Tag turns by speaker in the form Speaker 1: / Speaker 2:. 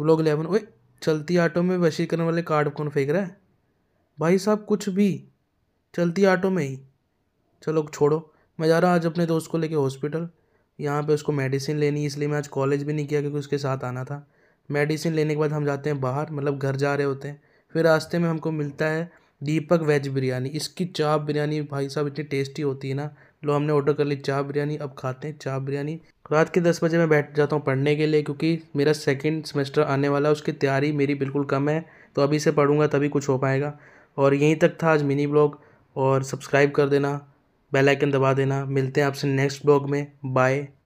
Speaker 1: vlog eleven ओए चलती auto में वशीकरण वाले कार्ड कौन फेंक रहा है भाई साहब कुछ भी चलती ऑटो में ही चलो छोड़ो मैं जा रहा आज अपने दोस्त को लेके हॉस्पिटल यहाँ पे उसको मेडिसिन लेनी इसलिए मैं आज कॉलेज भी नहीं किया क्योंकि उसके साथ आना था मेडिसिन लेने के बाद हम जाते हैं बाहर मतलब घर जा रहे होते हैं फिर रास्ते में हमको मिलता है दीपक वेज बिरयानी इसकी चाप बिरयानी भाई साहब इतनी टेस्टी होती है ना लो हमने ऑर्डर कर ली चाप बिरयानी अब खाते हैं चाप बिरयानी रात के दस बजे मैं बैठ जाता हूँ पढ़ने के लिए क्योंकि मेरा सेकंड सेमेस्टर आने वाला है उसकी तैयारी मेरी बिल्कुल कम है तो अभी से पढ़ूंगा तभी कुछ हो पाएगा और यहीं तक था आज मिनी ब्लॉग और सब्सक्राइब कर देना बेल आइकन दबा देना मिलते हैं आपसे नेक्स्ट ब्लॉग में बाय